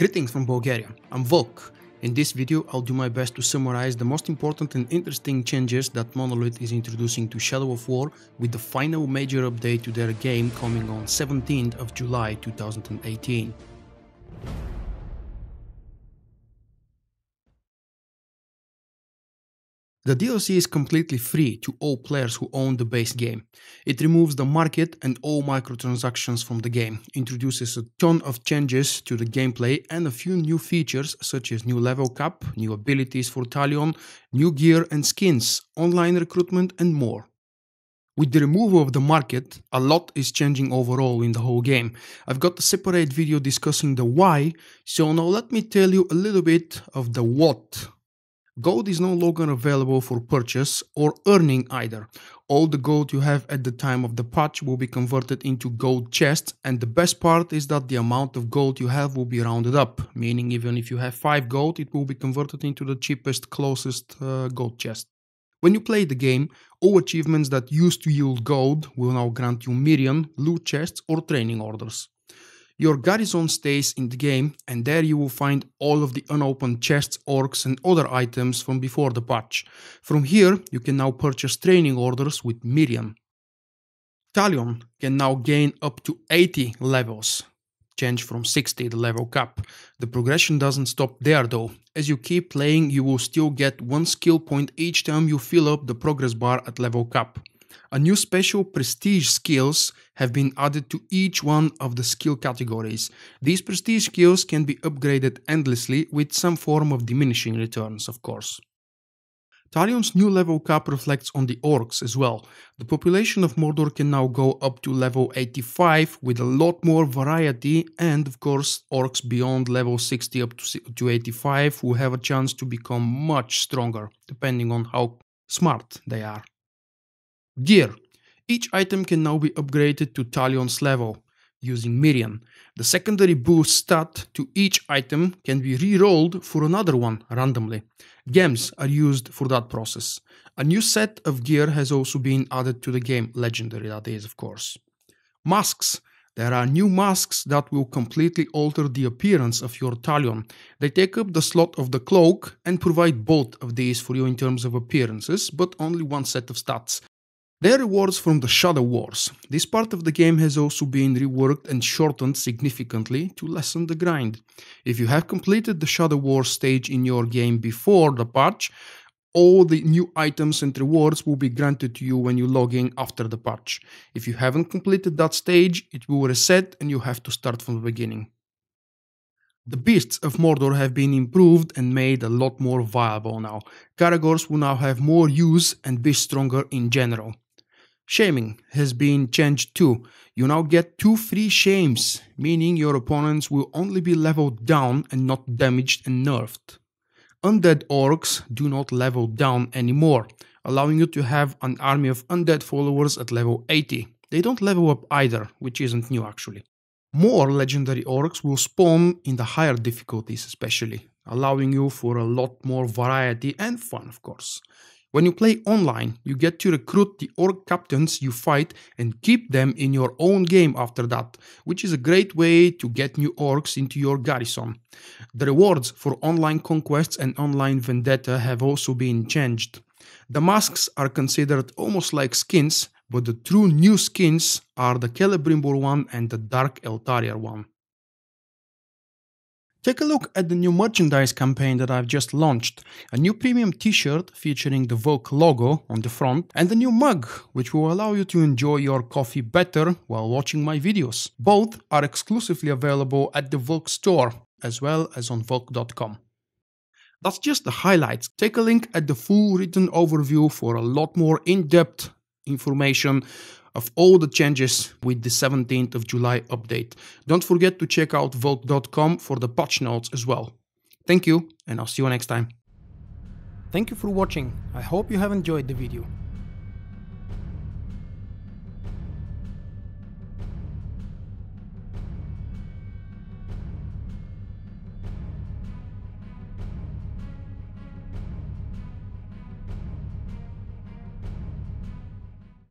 Greetings from Bulgaria, I'm Volk. In this video, I'll do my best to summarize the most important and interesting changes that Monolith is introducing to Shadow of War with the final major update to their game coming on 17th of July 2018. The DLC is completely free to all players who own the base game. It removes the market and all microtransactions from the game, introduces a ton of changes to the gameplay and a few new features such as new level cap, new abilities for Talion, new gear and skins, online recruitment and more. With the removal of the market, a lot is changing overall in the whole game. I've got a separate video discussing the why, so now let me tell you a little bit of the what Gold is no longer available for purchase or earning either. All the gold you have at the time of the patch will be converted into gold chests and the best part is that the amount of gold you have will be rounded up, meaning even if you have 5 gold it will be converted into the cheapest closest uh, gold chest. When you play the game, all achievements that used to yield gold will now grant you Mirian loot chests or training orders. Your garrison stays in the game and there you will find all of the unopened chests, orcs and other items from before the patch. From here you can now purchase training orders with Miriam. Talion can now gain up to 80 levels, change from 60 the level cap. The progression doesn't stop there though. As you keep playing you will still get one skill point each time you fill up the progress bar at level cap. A new special prestige skills have been added to each one of the skill categories. These prestige skills can be upgraded endlessly with some form of diminishing returns, of course. Talion's new level cap reflects on the orcs as well. The population of Mordor can now go up to level 85 with a lot more variety and of course orcs beyond level 60 up to 85 will have a chance to become much stronger depending on how smart they are. Gear. Each item can now be upgraded to Talion's level using Mirian. The secondary boost stat to each item can be re-rolled for another one randomly. Gems are used for that process. A new set of gear has also been added to the game, legendary that is of course. Masks. There are new masks that will completely alter the appearance of your talion. They take up the slot of the cloak and provide both of these for you in terms of appearances, but only one set of stats. Their rewards from the Shadow Wars. This part of the game has also been reworked and shortened significantly to lessen the grind. If you have completed the Shadow Wars stage in your game before the patch, all the new items and rewards will be granted to you when you log in after the patch. If you haven't completed that stage, it will reset and you have to start from the beginning. The beasts of Mordor have been improved and made a lot more viable now. Caragors will now have more use and be stronger in general. Shaming has been changed too. You now get two free shames, meaning your opponents will only be leveled down and not damaged and nerfed. Undead orcs do not level down anymore, allowing you to have an army of undead followers at level 80. They don't level up either, which isn't new actually. More legendary orcs will spawn in the higher difficulties especially, allowing you for a lot more variety and fun of course. When you play online, you get to recruit the orc captains you fight and keep them in your own game after that, which is a great way to get new orcs into your garrison. The rewards for online conquests and online vendetta have also been changed. The masks are considered almost like skins, but the true new skins are the Celebrimbor one and the Dark Eltaria one. Take a look at the new merchandise campaign that I've just launched. A new premium t-shirt featuring the Vogue logo on the front and a new mug which will allow you to enjoy your coffee better while watching my videos. Both are exclusively available at the Vogue store as well as on Vogue.com. That's just the highlights. Take a link at the full written overview for a lot more in-depth information of all the changes with the 17th of July update. Don't forget to check out Vault.com for the patch notes as well. Thank you and I'll see you next time. Thank you for watching. I hope you have enjoyed the video.